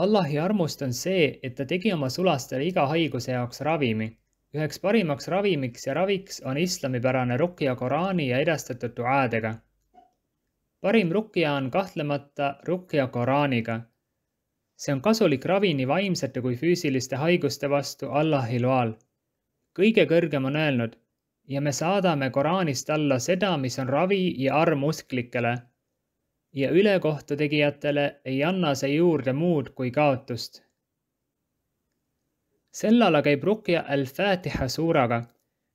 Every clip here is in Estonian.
Allahi armust on see, et ta tegi oma sulastele iga haiguse jaoks ravimi. üheks parimaks ravimiks ja raviks on islamipärane rukja Koraani ja edastatud duaadega. parim rukja on kahtlemata rukja Koraaniga. see on kasulik ravi nii vaimsete kui füüsiliste haiguste vastu Allahi loal. kõige kõrgem on öelnud ja me saadame Koraanist alla seda, mis on ravi ja arm usklikele ja ülekohtu tegijatele ei anna see juurde muud kui kaotust. sel ajal käib Rukja al-Fatiha suuraga.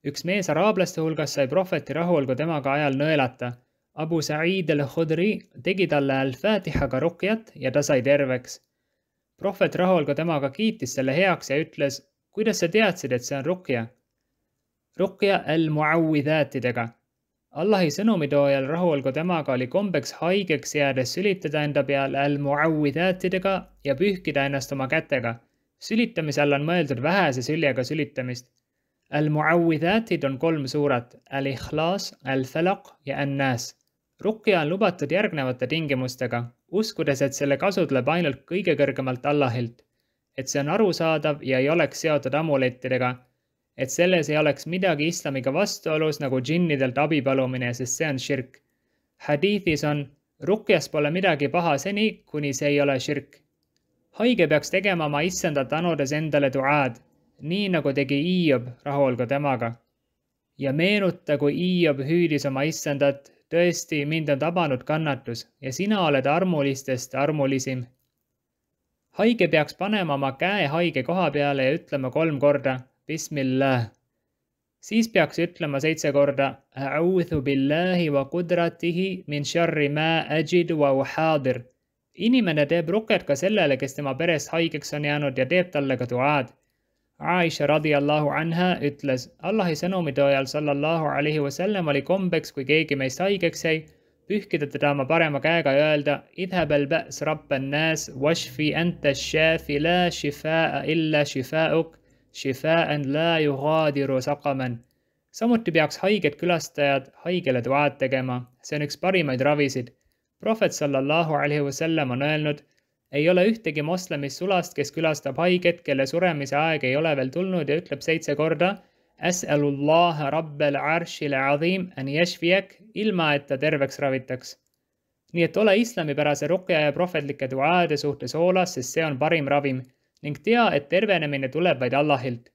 üks mees araablaste hulgas sai prohveti rahulgu temaga ajal nõelata. Abu Sa'id al-Khudri tegi talle al-Fatihaga Rukjat ja ta sai terveks. prohvet rahulgu temaga kiitis selle heaks ja ütles, kuidas sa teadsid, et see on Rukja? Rukja al-Muawwidaatidega Allahi sõnumitoojal rahulgu temaga oli kombeks haigeks jäädes sülitada enda peale al-muawidhaatidega ja pühkida ennast oma kätega. sülitamise all on mõeldud vähese süljega sülitamist. Al-muawidhaatid on kolm suurat, al-ikhlas, al-falaq ja an-nas. rukja on lubatud järgnevate tingimustega, uskudes, et selle kasu tuleb ainult kõige kõrgemalt Allahilt. et see on arusaadav ja ei oleks seotud amulettidega et selles ei oleks midagi islamiga vastuolus nagu džinnidelt abi palumine, sest see on širk. hadiithis on rukjas pole midagi paha seni, kuni see ei ole širk. haige peaks tegema oma issandat anudes endale duaad, nii nagu tegi Hiiob, rahu olgu temaga. ja meenuta, kui Hiiob hüüdis oma issandat, tõesti, mind on tabanud kannatus ja sina oled armulistest armulisim. haige peaks panema oma käe haige koha peale ja ütlema kolm korda Bismillah. siis peaks ütlema seitse korda A'udhu billahi wa kudratihi min sharri ma ajid wa uhadir. inimene teeb ruket ka sellele, kes tema perest haigeks on jäänud ja teeb talle ka duaad. Aisha radiallahu anha ütles, Allahi sõnumide ajal sallallahu alaihi wasallam oli kombeks, kui keegi meist haigeks jäi, pühkida teda oma parema käega ja öelda Idhebel bäs rabben näs, washfi anta shafi la shifaa illa shifauk shifaan la yughadiru saqaman. samuti peaks haiged külastajad haigele duaad tegema, see on üks parimaid ravisid. prohvet sallallahu alaihi wasallam on öelnud, ei ole ühtegi moslemist sulast, kes külastab haiget, kelle suremise aeg ei ole veel tulnud ja ütleb seitse korda As'alullaha rabbel arshil azim an yashfiyak ilma, et ta terveks ravitaks nii et ole islamipärase rukja ja prohvetlike duaade suhtes hoolas, sest see on parim ravim ning tea, et tervenemine tuleb vaid Allahilt.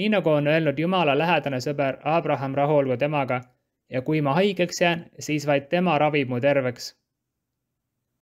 nii nagu on öelnud Jumala lähedane sõber Abraham, rahulgu temaga ja kui ma haigeks jään, siis vaid tema ravib mu terveks